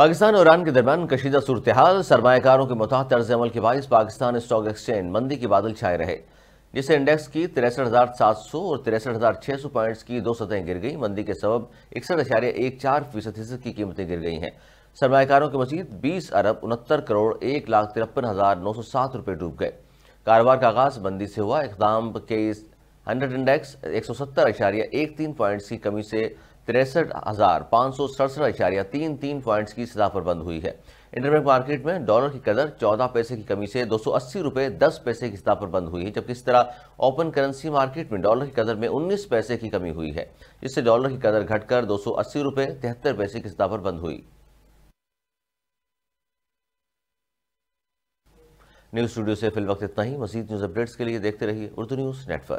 पाकिस्तान और ईरान के दरमियान कशीदा सूरत हाल सरमाकारों के मुताह तर्ज अमल के बायस पाकिस्तान स्टॉक एक्सचेंज मंदी के बादल छाए रहे जिससे इंडेक्स की तिरसठ हज़ार सात सौ और तिरसठ हज़ार छह सौ पॉइंट्स की दो सतहें गिर गई मंदी के सबब इकसठ अशार्य एक चार फीसद की कीमतें गिर गई हैं सरमाकारों के मजीद बीस अरब उनहत्तर करोड़ एक लाख तिरपन हज़ार नौ सौ सात रुपये डूब गए कारोबार का आगाज मंदी से हुआ इकदाम के हंड्रेड इंडेक्स एक सौ सत्तर इशारिया एक तीन पॉइंट्स की कमी से तिरसठ हज़ार पाँच सौ सड़सठ इशारिया तीन तीन पॉइंट्स की सतह पर बंद हुई है इंटरबैंक मार्केट में डॉलर की कदर चौदह पैसे की कमी से दो सौ अस्सी रुपये दस पैसे की सतह पर बंद हुई है जबकि इस तरह ओपन करेंसी मार्केट में डॉलर की कदर में उन्नीस पैसे की कमी हुई है इससे डॉलर की कदर घटकर दो सौ अस्सी रुपये तिहत्तर पैसे की सतह पर बंद हुई न्यूज़ स्टूडियो से फिल वक्त इतना ही मजीद न्यूज़ अपडेट्स के लिए देखते रहिए उर्दू न्यूज़ नेटवर्क